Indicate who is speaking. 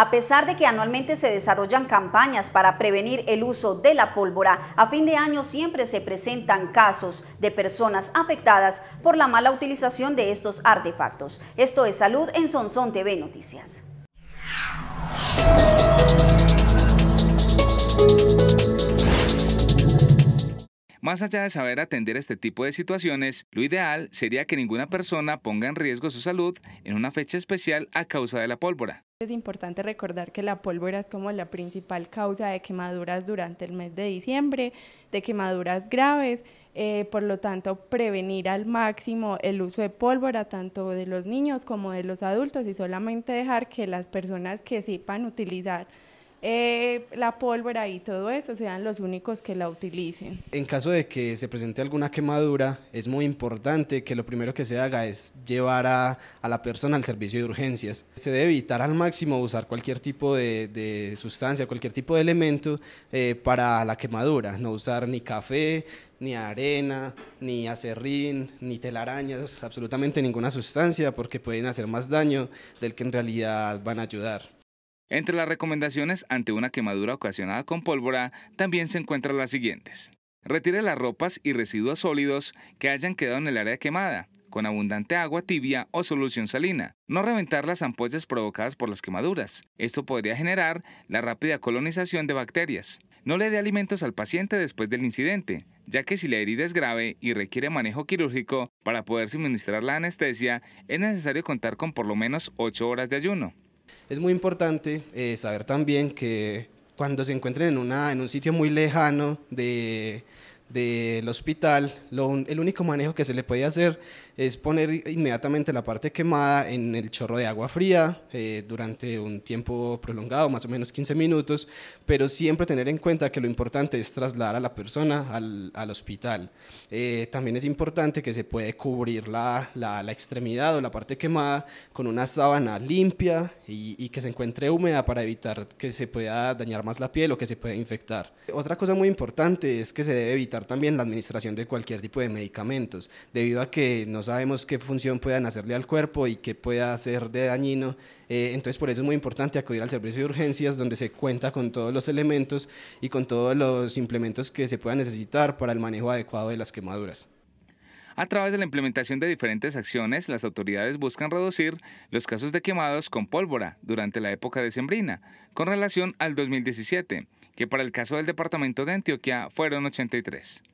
Speaker 1: A pesar de que anualmente se desarrollan campañas para prevenir el uso de la pólvora, a fin de año siempre se presentan casos de personas afectadas por la mala utilización de estos artefactos. Esto es Salud en Sonson TV Noticias.
Speaker 2: Más allá de saber atender este tipo de situaciones, lo ideal sería que ninguna persona ponga en riesgo su salud en una fecha especial a causa de la pólvora.
Speaker 3: Es importante recordar que la pólvora es como la principal causa de quemaduras durante el mes de diciembre, de quemaduras graves, eh, por lo tanto prevenir al máximo el uso de pólvora tanto de los niños como de los adultos y solamente dejar que las personas que sepan utilizar eh, la pólvora y todo eso sean los únicos que la utilicen.
Speaker 1: En caso de que se presente alguna quemadura, es muy importante que lo primero que se haga es llevar a, la persona al servicio de urgencias. Se debe evitar al máximo usar cualquier tipo de, sustancia, cualquier tipo de elemento eh, para la quemadura, no usar ni café, ni arena, ni acerrín, ni telarañas, absolutamente ninguna sustancia porque pueden hacer más daño del que en realidad van a ayudar.
Speaker 2: Entre las recomendaciones ante una quemadura ocasionada con pólvora también se encuentran las siguientes. Retire las ropas y residuos sólidos que hayan quedado en el área quemada, con abundante agua tibia o solución salina. No reventar las ampollas provocadas por las quemaduras. Esto podría generar la rápida colonización de bacterias. No le dé alimentos al paciente después del incidente, ya que si la herida es grave y requiere manejo quirúrgico para poder suministrar la anestesia, es necesario contar con por lo menos 8 horas de ayuno.
Speaker 1: Es muy importante eh, saber también que cuando se encuentren en, una, en un sitio muy lejano de, del hospital, el único manejo que se le puede hacer es poner inmediatamente la parte quemada en el chorro de agua fría eh, durante un tiempo prolongado, más o menos 15 minutos, pero siempre tener en cuenta que lo importante es trasladar a la persona al, hospital. Eh, también es importante que se puede cubrir la, extremidad o la parte quemada con una sábana limpia y, y que se encuentre húmeda para evitar que se pueda dañar más la piel o que se pueda infectar. Otra cosa muy importante es que se debe evitar también la administración de cualquier tipo de medicamentos, debido a que no sabemos qué función puedan hacerle al cuerpo y qué pueda hacer de dañino. Eh, entonces, por eso es muy importante acudir al servicio de urgencias, donde se cuenta con todos los elementos y con todos los implementos que se puedan necesitar para el manejo adecuado de las quemaduras.
Speaker 2: A través de la implementación de diferentes acciones, las autoridades buscan reducir los casos de quemados con pólvora durante la época decembrina, con relación al 2017, que para el caso del departamento de Antioquia fueron 83.